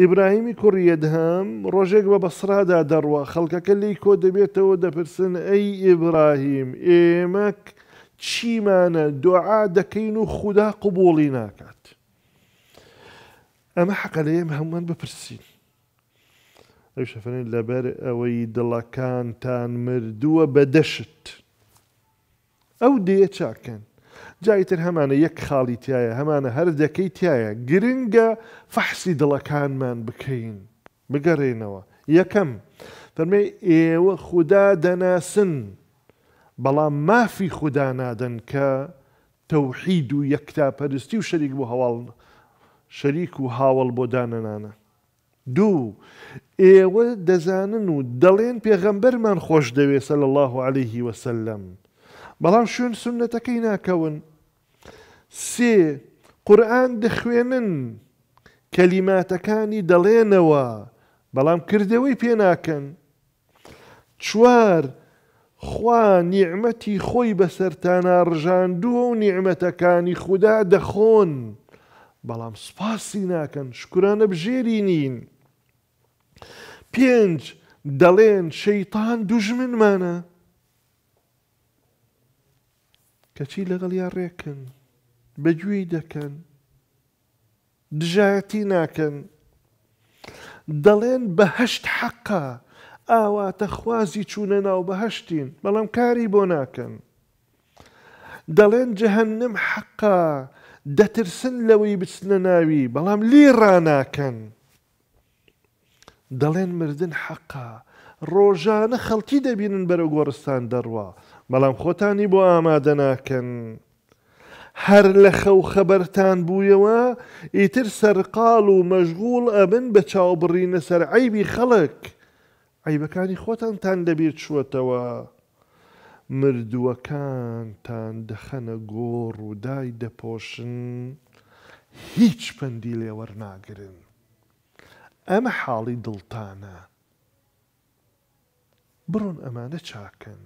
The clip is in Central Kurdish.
ئیبراهیمی کوڕی ئەدهام ڕۆژێک بە بەسرادا دەڕوە خەڵکەکە لی کۆ دەبێتەوە دەپرسن ئەی ئیبراهیم ئێمەک چیمانە دوعا دەکەین و خوددا قوبۆڵی ناکات. ئەمە حەقە لە ئێمە هەمومان بپرسین. ئەو شەفرین لەبەر ئەوەی دڵەکانتان مردووە بەدەشت. ئەو دێ چاکەن. جایتر هەمانە یەک خاڵی تایە هەمانە هەر دەکەی تایە گرنگە فەحسی دڵەکانمان بکەین بگەڕێنەوە یەکەم فەرمێ ئێوە خوددا دەناسن بەڵام مافی خوددا نادەن کە تەوحید و یەکتاپەرستی و شەریک بۆ هەواڵ شەریک و هاوڵ بۆ دانەنانە دوو ئێوە دەزانن و دەڵێن پێغەمبەرمان خۆش دەوێ سەل الله عليه وسلم بەڵام شوێن سونەتەکەی ناکەون سێ قورآن دەخوێنن کەلیماتەکانی دەڵێنەوە بەڵام کردەوەی پێناکەن چوار خوا نیعممەتی خۆی بەسەرتانە ڕژاندووە و نیعممەتەکانی خوددا دەخۆن بەڵام سپاسی ناکەن شکرانە بژێری نین پێنج دەڵێن شەیتان دوژمنمانە کەچی لەگەڵیا ڕێکن بەگوێی دەکەن دژایەتی ناکەن دەڵێن بەهشت حەقا ئاواتە خوازی چوونە ناو بەهشتین بەڵام کاری بۆ ناکەن دەڵێن جەهنم حەقا دەترسن لەوەی بچنە ناوی بەڵام لی ڕناکەن دەڵێن مردن حەقا ڕۆژانە خەڵکی دەبینن بەرەو گۆڕستان دەڕوا بەڵام خۆتانی بۆ ئامادە ناکەن. هەر لە خەو خەبەرتان بوویەوە ئیتر سەرقال و مەژغول ئەبن بە چاوبڕینە سەر عیبی خەڵک عیبەکانی خۆتانتان دەبیر چوەتەوە. مردووەکانتان دەخەنە گۆڕ و دای دەپۆشن هیچ پەندی لێوەرناگرن. ئەمە حاڵی دڵتانە بڕۆن ئەمانە چاکەن.